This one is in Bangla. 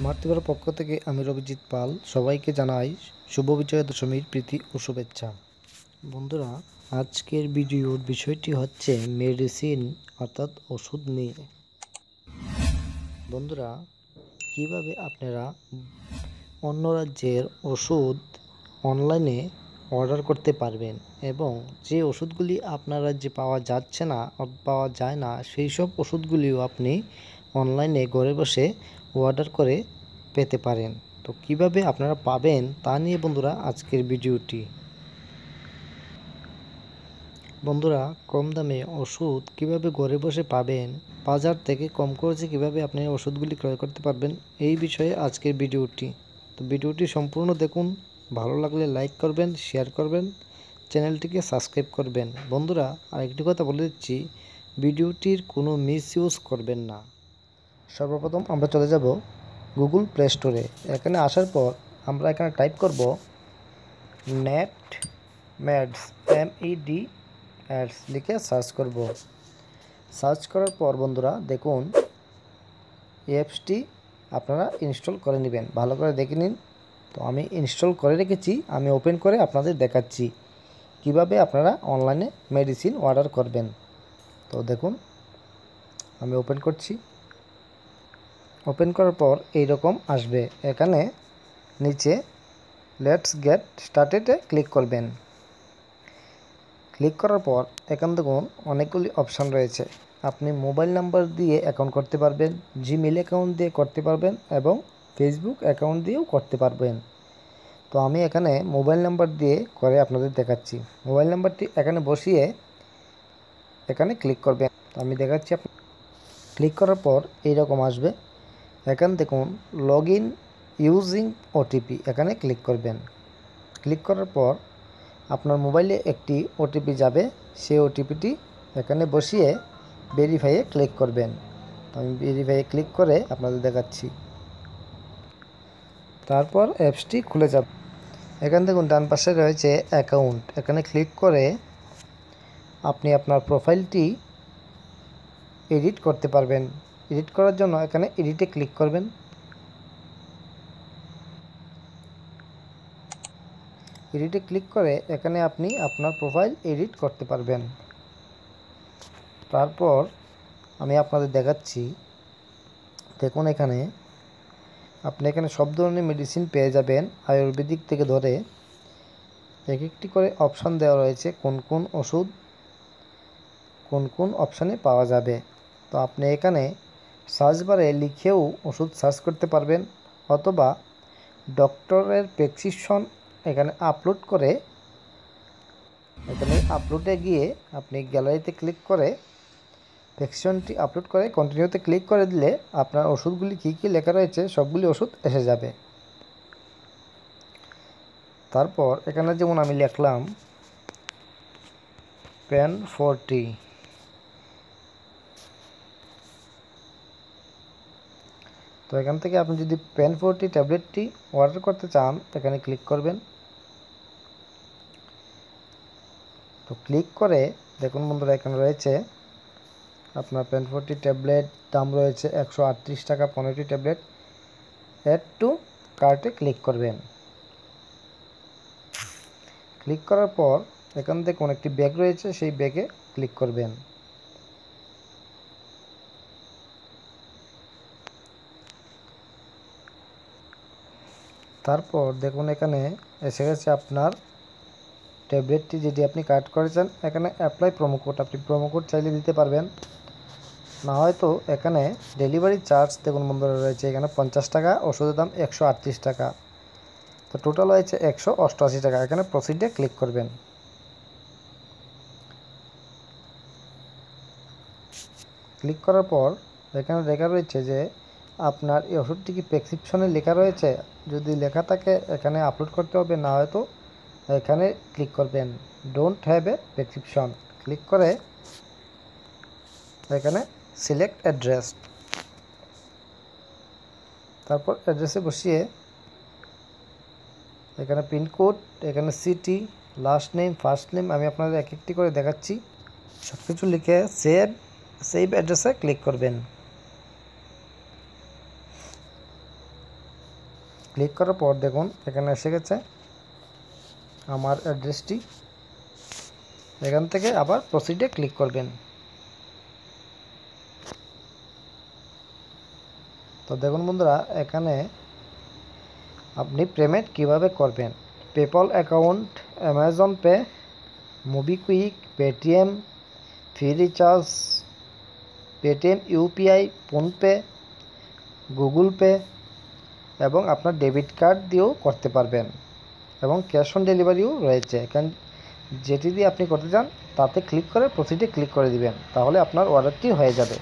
স্মার্টিভার পক্ষ থেকে আমি রবিজিৎ পাল সবাইকে জানাই শুভ বিজয়া দশমীর প্রীতি ও শুভেচ্ছা বন্ধুরা আজকের ভিডিওর বিষয়টি হচ্ছে মেডিসিন অর্থাৎ ওষুধ নিয়ে বন্ধুরা কিভাবে আপনারা অন্য রাজ্যের ওষুধ অনলাইনে অর্ডার করতে পারবেন এবং যে ওষুধগুলি আপনার রাজ্যে পাওয়া যাচ্ছে না পাওয়া যায় না সেই সব ওষুধগুলিও আপনি অনলাইনে ঘরে বসে অর্ডার করে পেতে পারেন তো কিভাবে আপনারা পাবেন তা নিয়ে বন্ধুরা আজকের ভিডিওটি বন্ধুরা কম দামে ওষুধ কিভাবে ঘরে বসে পাবেন বাজার থেকে কম খরচে কিভাবে আপনি ওষুধগুলি ক্রয় করতে পারবেন এই বিষয়ে আজকের ভিডিওটি তো ভিডিওটি সম্পূর্ণ দেখুন ভালো লাগলে লাইক করবেন শেয়ার করবেন চ্যানেলটিকে সাবস্ক্রাইব করবেন বন্ধুরা আরেকটি কথা বলে দিচ্ছি ভিডিওটির কোনো মিস ইউজ করবেন না সর্বপ্রথম আমরা চলে যাব গুগল প্লে স্টোরে এখানে আসার পর আমরা এখানে টাইপ করব Netmeds M E D e ads লিখে সার্চ করব সার্চ করার পর বন্ধুরা দেখুন অ্যাপসটি আপনারা ইনস্টল করে নেবেন ভালো করে দেখে নিন তো আমি ইনস্টল করে রেখেছি আমি ওপেন করে আপনাদের দেখাচ্ছি কিভাবে আপনারা অনলাইনে মেডিসিন অর্ডার করবেন তো দেখুন আমি ওপেন করছি ওপেন করার পর এই রকম আসবে এখানে নিচে লেটস গেট স্টার্টেডে ক্লিক করবেন ক্লিক করার পর এখান দেখুন অনেকগুলি অপশান রয়েছে আপনি মোবাইল নাম্বার দিয়ে অ্যাকাউন্ট করতে পারবেন জিমেল অ্যাকাউন্ট দিয়ে করতে পারবেন এবং ফেসবুক অ্যাকাউন্ট দিয়েও করতে পারবেন তো আমি এখানে মোবাইল নাম্বার দিয়ে করে আপনাদের দেখাচ্ছি মোবাইল নাম্বারটি এখানে বসিয়ে এখানে ক্লিক করবেন তো আমি দেখাচ্ছি ক্লিক করার পর এইরকম আসবে এখান দেখুন লগ ইন ইউজিং ওটিপি এখানে ক্লিক করবেন ক্লিক করার পর আপনার মোবাইলে একটি ওটিপি যাবে সেই ওটিপিটি এখানে বসিয়ে ভেরিফাইয়ে ক্লিক করবেন আমি ভেরিফাইয়ে ক্লিক করে আপনাদের দেখাচ্ছি তারপর অ্যাপসটি খুলে যাবে এখান দেখুন ডান পাশে রয়েছে অ্যাকাউন্ট এখানে ক্লিক করে আপনি আপনার প্রোফাইলটি এডিট করতে পারবেন এডিট করার জন্য এখানে এডিটে ক্লিক করবেন এডিটে ক্লিক করে এখানে আপনি আপনার প্রোফাইল এডিট করতে পারবেন তারপর আমি আপনাদের দেখাচ্ছি দেখুন এখানে আপনি এখানে সব ধরনের মেডিসিন পেয়ে যাবেন আয়ুর্বেদিক থেকে ধরে এক একটি করে অপশান দেওয়া রয়েছে কোন কোন ওষুধ কোন কোন অপশানে পাওয়া যাবে তো আপনি এখানে সার্চ বারে লিখেও ওষুধ সার্চ করতে পারবেন অথবা ডক্টরের প্রেসক্রিপশন এখানে আপলোড করে এখানে আপলোডে গিয়ে আপনি গ্যালারিতে ক্লিক করে প্রেসক্রিপশনটি আপলোড করে কন্টিনিউতে ক্লিক করে দিলে আপনার ওষুধগুলি কী কী লেখা রয়েছে সবগুলি ওষুধ এসে যাবে তারপর এখানে যেমন আমি লিখলাম প্যান ফোরটি তো এখান থেকে আপনি যদি পেন ফোরটি ট্যাবলেটটি অর্ডার করতে চান এখানে ক্লিক করবেন তো ক্লিক করে দেখুন বন্ধুরা এখানে রয়েছে আপনার পেন ফোরটি ট্যাবলেট দাম রয়েছে একশো আটত্রিশ টাকা পনেরোটি ট্যাবলেট অ্যাড টু কার্টে ক্লিক করবেন ক্লিক করার পর এখান থেকে একটি ব্যাগ রয়েছে সেই ব্যাগে ক্লিক করবেন তারপর দেখুন এখানে এসে গেছে আপনার ট্যাবলেটটি যেটি আপনি কাট করেছেন এখানে অ্যাপ্লাই কোড আপনি কোড চাইলে দিতে পারবেন না হয়তো এখানে ডেলিভারি চার্জ দেখুন বন্ধুরা রয়েছে এখানে পঞ্চাশ টাকা ওষুধের দাম একশো টাকা তো টোটাল হয়েছে একশো টাকা এখানে প্রসিডে ক্লিক করবেন ক্লিক করার পর এখানে দেখা রয়েছে যে আপনার এই ওষুধটি কি প্রেসক্রিপশনে লেখা রয়েছে যদি লেখা থাকে এখানে আপলোড করতে হবে না হয়তো এখানে ক্লিক করবেন don't have a prescription click করে এখানে সিলেক্ট অ্যাড্রেস তারপর অ্যাড্রেসে বসিয়ে এখানে পিনকোড এখানে city last name first name আমি আপনাদের এক একটি করে দেখাচ্ছি সব কিছু লিখে সেভ সেভ অ্যাড্রেসে ক্লিক করবেন ক্লিক করার পর দেখুন এখানে এসে গেছে আমার অ্যাড্রেসটি এখান থেকে আবার প্রসিডে ক্লিক করবেন তো দেখুন বন্ধুরা এখানে আপনি পেমেন্ট কিভাবে করবেন PayPal account Amazon Pay MobiKwik Paytm free recharge Paytm UPI PhonePe Google Pay এবং আপনার ডেবিট কার্ড দিয়েও করতে পারবেন এবং ক্যাশ অন ডেলিভারিও রয়েছে কারণ যেটি দিয়ে আপনি করতে চান তাতে ক্লিক করে প্রসিডে ক্লিক করে দিবেন তাহলে আপনার অর্ডারটি হয়ে যাবে